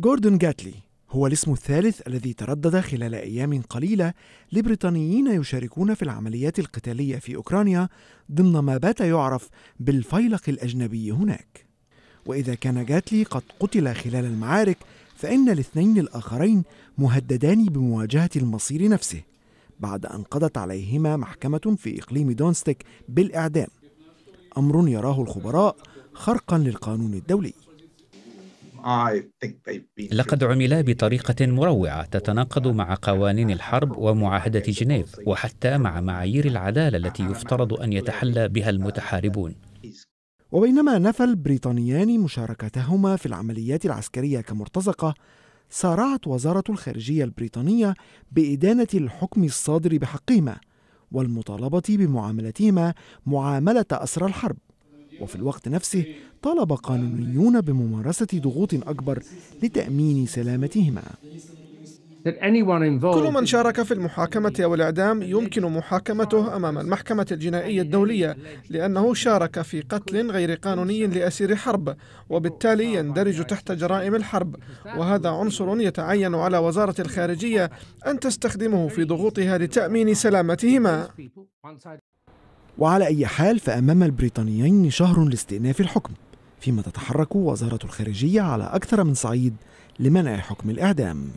جوردون جاتلي هو الاسم الثالث الذي تردد خلال أيام قليلة لبريطانيين يشاركون في العمليات القتالية في أوكرانيا ضمن ما بات يعرف بالفيلق الأجنبي هناك وإذا كان جاتلي قد قتل خلال المعارك فإن الاثنين الآخرين مهددان بمواجهة المصير نفسه بعد أن قضت عليهما محكمة في إقليم دونستيك بالإعدام أمر يراه الخبراء خرقا للقانون الدولي لقد عملا بطريقة مروعة تتناقض مع قوانين الحرب ومعاهدة جنيف وحتى مع معايير العدالة التي يفترض أن يتحلى بها المتحاربون وبينما نفى البريطانيان مشاركتهما في العمليات العسكرية كمرتزقة سارعت وزارة الخارجية البريطانية بإدانة الحكم الصادر بحقهما والمطالبة بمعاملتهما معاملة أسرى الحرب وفي الوقت نفسه طالب قانونيون بممارسة ضغوط أكبر لتأمين سلامتهما كل من شارك في المحاكمة أو الإعدام يمكن محاكمته أمام المحكمة الجنائية الدولية لأنه شارك في قتل غير قانوني لأسير حرب وبالتالي يندرج تحت جرائم الحرب وهذا عنصر يتعين على وزارة الخارجية أن تستخدمه في ضغوطها لتأمين سلامتهما وعلى أي حال فأمام البريطانيين شهر لاستئناف الحكم فيما تتحرك وزارة الخارجية على أكثر من صعيد لمنع حكم الإعدام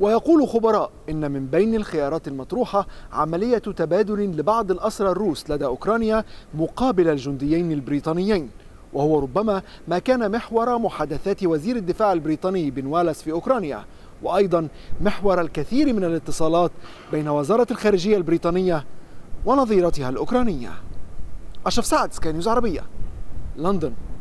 ويقول خبراء إن من بين الخيارات المطروحة عملية تبادل لبعض الأسرى الروس لدى أوكرانيا مقابل الجنديين البريطانيين وهو ربما ما كان محور محادثات وزير الدفاع البريطاني بن والاس في أوكرانيا وأيضا محور الكثير من الاتصالات بين وزارة الخارجية البريطانية ونظيرتها الأوكرانية أشرف سعد سكاي نيوز عربية لندن